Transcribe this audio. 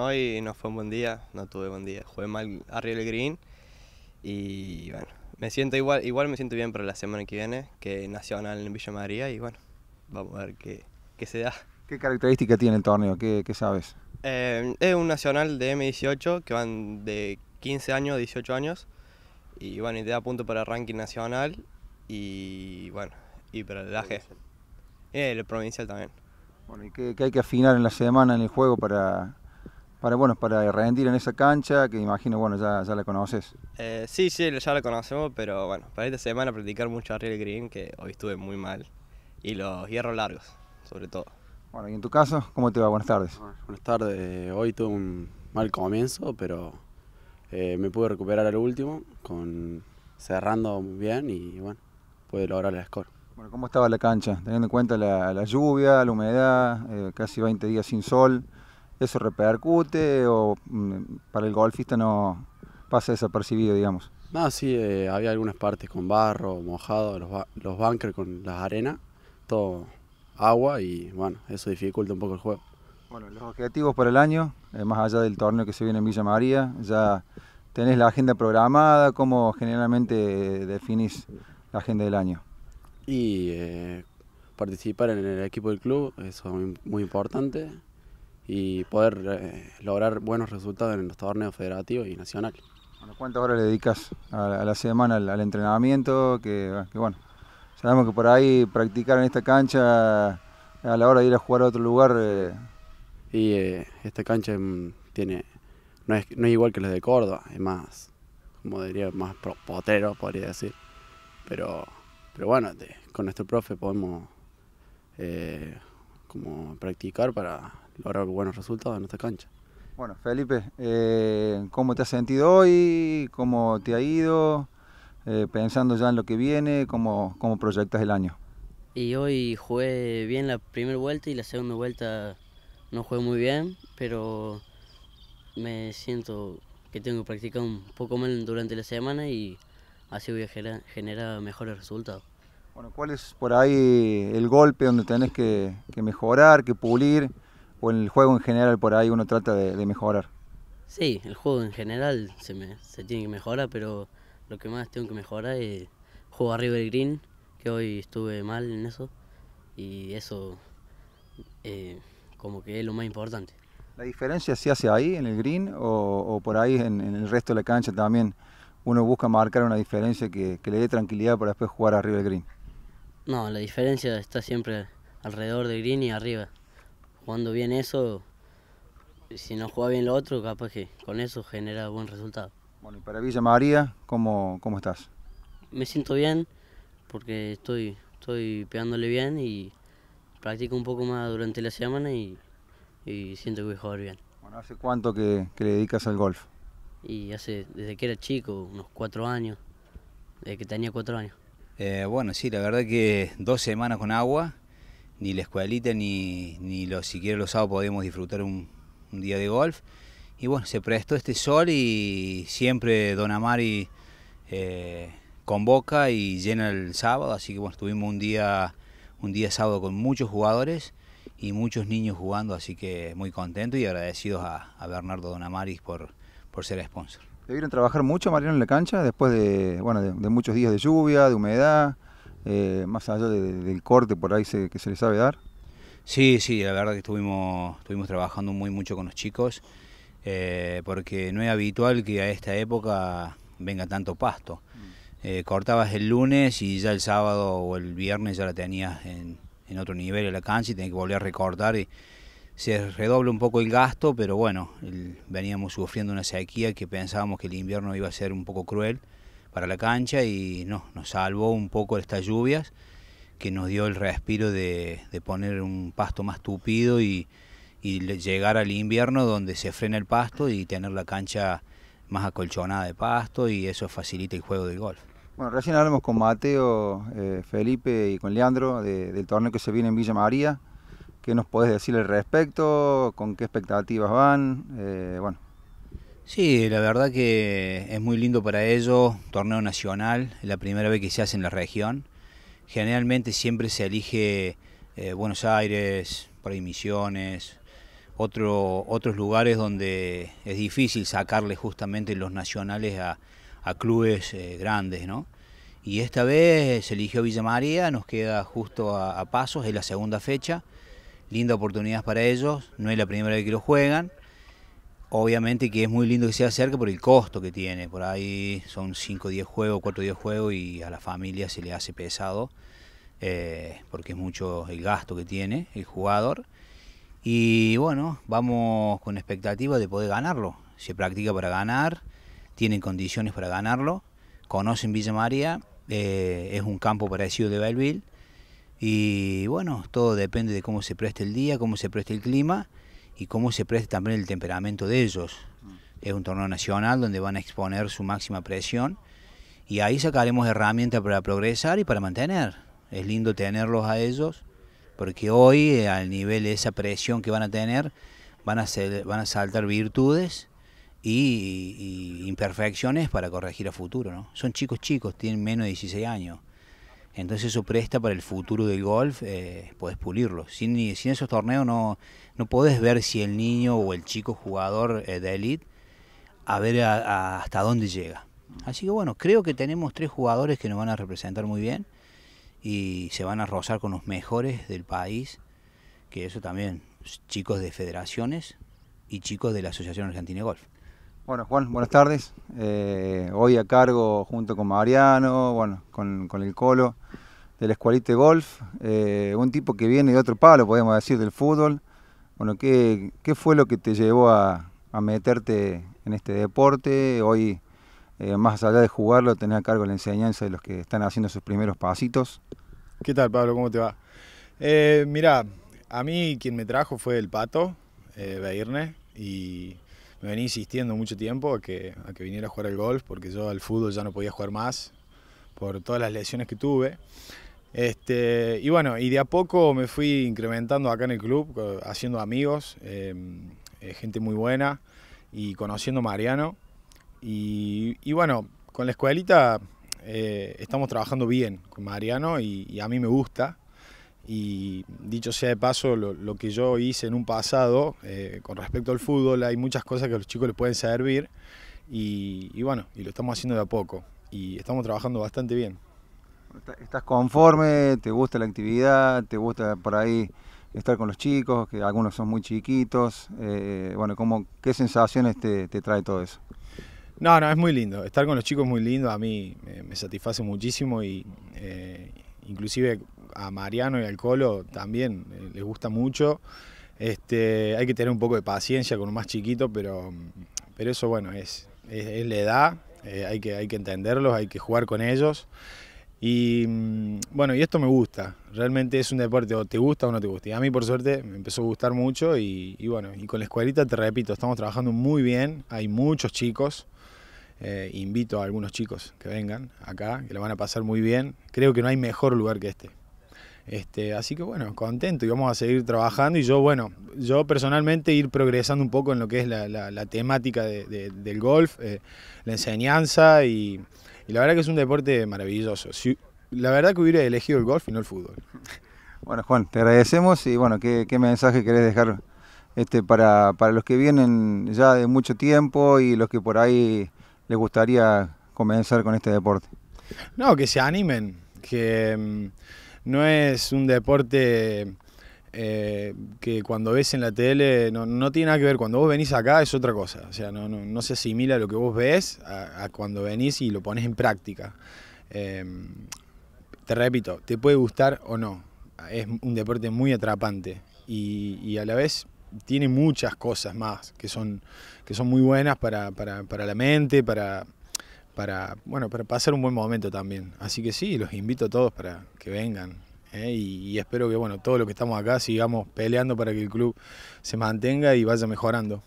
Hoy no fue un buen día, no tuve buen día. Jugué mal arriba green y bueno, me siento igual, igual me siento bien para la semana que viene, que Nacional en Villa María y bueno, vamos a ver qué, qué se da. ¿Qué característica tiene el torneo? ¿Qué, qué sabes? Eh, es un Nacional de M18 que van de 15 años 18 años y bueno, y te da punto para ranking nacional y bueno, y para el AG. Eh, el provincial también. Bueno, ¿y qué, qué hay que afinar en la semana en el juego para para, bueno, para rendir en esa cancha, que imagino, bueno, ya, ya la conoces. Eh, sí, sí, ya la conocemos, pero bueno, para esta semana practicar mucho a Real green, que hoy estuve muy mal, y los hierros largos, sobre todo. Bueno, y en tu caso, ¿cómo te va? Buenas tardes. Ah, buenas tardes, eh, hoy tuve un mal comienzo, pero eh, me pude recuperar al último, con cerrando bien y bueno, pude lograr el score. Bueno, ¿cómo estaba la cancha? Teniendo en cuenta la, lluvia, la humedad, casi 20 días sin sol eso repercute o mm, para el golfista no pasa desapercibido, digamos? No, sí, eh, había algunas partes con barro, mojado, los, los con las arenas, todo agua y bueno, eso dificulta un poco el juego. Bueno, los objetivos para el año, eh, más allá del torneo que se viene en Villa María, ya tenés la agenda programada, ¿cómo generalmente eh, definís la agenda del año? Y participar en el equipo del club, eso es muy importante y poder eh, lograr buenos resultados en los torneos federativos y nacionales. Bueno, ¿Cuántas horas le dedicas a la, semana al, entrenamiento? Que, bueno, sabemos que por ahí practicar en esta cancha a la hora de ir a jugar a otro lugar... Eh, y eh, esta cancha mm, tiene no es, igual que la de Córdoba, es más, como diría, más potero, podría decir. Pero, pero bueno, con nuestro profe podemos como practicar para lograr buenos resultados en esta cancha. Bueno, Felipe, eh, ¿cómo te has sentido hoy? ¿Cómo te ha ido? Eh, pensando ya en lo que viene, ¿cómo, proyectas el año? Y hoy jugué bien la primera vuelta y la segunda vuelta no jugué muy bien, pero me siento que tengo que practicar un poco más durante la semana y así voy a generar, mejores resultados. Bueno, ¿cuál es por ahí el golpe donde tenés que mejorar, que pulir? o en el juego en general por ahí uno trata de, mejorar? Sí, el juego en general se, tiene que mejorar, pero lo que más tengo que mejorar es jugar arriba del green, que hoy estuve mal en eso, y eso eh, como que es lo más importante. ¿La diferencia se hace ahí, en el green, o, por ahí en, el resto de la cancha también? Uno busca marcar una diferencia que, que le dé tranquilidad para después jugar arriba del green. No, la diferencia está siempre alrededor del green y arriba jugando bien eso, si no juega bien lo otro, capaz que con eso genera buen resultado. Bueno, y para Villa María, ¿cómo, cómo estás? Me siento bien porque estoy, estoy pegándole bien y practico un poco más durante la semana y, siento que voy a jugar bien. Bueno, ¿hace cuánto que, que, le dedicas al golf? Y hace, desde que era chico, unos cuatro años, desde que tenía cuatro años. Eh, bueno, sí, la verdad que dos semanas con agua, ni la escuelita ni, ni los, siquiera los sábados podíamos disfrutar un, día de golf. Y bueno, se prestó este sol y siempre Don Amari eh, convoca y llena el sábado, así que bueno, tuvimos un día, un día sábado con muchos jugadores y muchos niños jugando, así que muy contentos y agradecidos a, Bernardo Don Amari por, por ser sponsor. ¿Debieron trabajar mucho, Mariano, en la cancha después de, de muchos días de lluvia, de humedad? Eh, más allá del corte por ahí que se le sabe dar? Sí, sí, la verdad que estuvimos, estuvimos trabajando muy mucho con los chicos, eh, porque no es habitual que a esta época venga tanto pasto. Mm. Eh, cortabas el lunes y ya el sábado o el viernes ya la tenías en, otro nivel de la cancha y tenías que volver a recortar y se redobla un poco el gasto, pero bueno, veníamos sufriendo una sequía que pensábamos que el invierno iba a ser un poco cruel para la cancha y nos salvó un poco estas lluvias que nos dio el respiro de, poner un pasto más tupido y, llegar al invierno donde se frena el pasto y tener la cancha más acolchonada de pasto y eso facilita el juego del golf. Bueno, recién hablamos con Mateo, eh, Felipe y con Leandro del torneo que se viene en Villa María. ¿Qué nos podés decir al respecto? ¿Con qué expectativas van? Eh, bueno, Sí, la verdad que es muy lindo para ellos, torneo nacional, la primera vez que se hace en la región. Generalmente siempre se elige eh, Buenos Aires, para otros lugares donde es difícil sacarle justamente los nacionales a, clubes eh, grandes, ¿no? Y esta vez se eligió Villa María, nos queda justo a, a pasos, es la segunda fecha, linda oportunidad para ellos, no es la primera vez que lo juegan Obviamente que es muy lindo que se cerca por el costo que tiene. Por ahí son 5 días 10 juegos, 4 o 10 juegos y a la familia se le hace pesado eh, porque es mucho el gasto que tiene el jugador. Y bueno, vamos con expectativa de poder ganarlo. Se practica para ganar, tienen condiciones para ganarlo, conocen Villa María, eh, es un campo parecido de Belleville. Y bueno, todo depende de cómo se preste el día, cómo se preste el clima y cómo se presta también el temperamento de ellos. Mm. Es un torneo nacional donde van a exponer su máxima presión y ahí sacaremos herramientas para progresar y para mantener. Es lindo tenerlos a ellos porque hoy eh, al nivel de esa presión que van a tener van a, ser, van a saltar virtudes y, imperfecciones para corregir a futuro. ¿no? Son chicos chicos, tienen menos de 16 años. Entonces eso presta para el futuro del golf, eh, podés pulirlo. Sin, esos torneos no, no podés ver si el niño o el chico jugador eh, de élite, a ver hasta dónde llega. Así que bueno, creo que tenemos tres jugadores que nos van a representar muy bien y se van a rozar con los mejores del país, que eso también, chicos de federaciones y chicos de la Asociación Argentina de Golf. Bueno, Juan, buenas tardes. Eh, hoy a cargo junto con Mariano, bueno, con, el Colo del Escualite Golf, eh, un tipo que viene de otro palo, podemos decir, del fútbol. Bueno, ¿qué, fue lo que te llevó a, meterte en este deporte? Hoy, eh, más allá de jugarlo, tenés a cargo la enseñanza de los que están haciendo sus primeros pasitos. ¿Qué tal, Pablo? ¿Cómo te va? mira, a mí quien me trajo fue el Pato, Beirne, y me venía insistiendo mucho tiempo a que, a que viniera a jugar al golf, porque yo al fútbol ya no podía jugar más por todas las lesiones que tuve. Este, y bueno, y de a poco me fui incrementando acá en el club, haciendo amigos, em, eh, gente muy buena y conociendo a Mariano. Y, y bueno, con la escuelita eh, estamos trabajando bien con Mariano y, y a mí me gusta y dicho sea de paso, lo, que yo hice en un pasado eh, con respecto al fútbol, hay muchas cosas que a los chicos les pueden servir y, bueno, y lo estamos haciendo de a poco y estamos trabajando bastante bien. ¿Estás conforme? ¿Te gusta la actividad? ¿Te gusta por ahí estar con los chicos? Que algunos son muy chiquitos. Eh, bueno, ¿cómo, ¿qué sensaciones te, trae todo eso? No, no, es muy lindo. Estar con los chicos es muy lindo. A mí me satisface muchísimo y, eh, inclusive a Mariano y al Colo también eh, les gusta mucho. Este, hay que tener un poco de paciencia con los más chiquito, pero, pero eso bueno, es, la edad, eh, hay, que, hay que entenderlos, hay que jugar con ellos. Y mm, bueno, y esto me gusta, realmente es un deporte, o te gusta o no te gusta. Y a mí por suerte me empezó a gustar mucho y, bueno, y con la escuelita te repito, estamos trabajando muy bien, hay muchos chicos, eh, invito a algunos chicos que vengan acá, que lo van a pasar muy bien. Creo que no hay mejor lugar que este. Este, así que bueno, contento y vamos a seguir trabajando y yo, bueno, yo personalmente ir progresando un poco en lo que es la, temática del golf, eh, la enseñanza y, la verdad que es un deporte maravilloso. la verdad que hubiera elegido el golf y no el fútbol. Bueno Juan, te agradecemos y bueno, ¿qué, mensaje querés dejar este, para, para los que vienen ya de mucho tiempo y los que por ahí le gustaría comenzar con este deporte? No, que se animen, que mm, no es un deporte eh, que cuando ves en la tele no, tiene nada que ver, cuando vos venís acá es otra cosa, o sea, no, no, se asimila lo que vos ves a, cuando venís y lo pones en práctica. Em, te repito, te puede gustar o no, es un deporte muy atrapante y, y a la vez tiene muchas cosas más que son, que son muy buenas para, la mente, para, para, bueno, para pasar un buen momento también. Así que sí, los invito a todos para que vengan. ¿eh? Y, espero que bueno, todos los que estamos acá sigamos peleando para que el club se mantenga y vaya mejorando.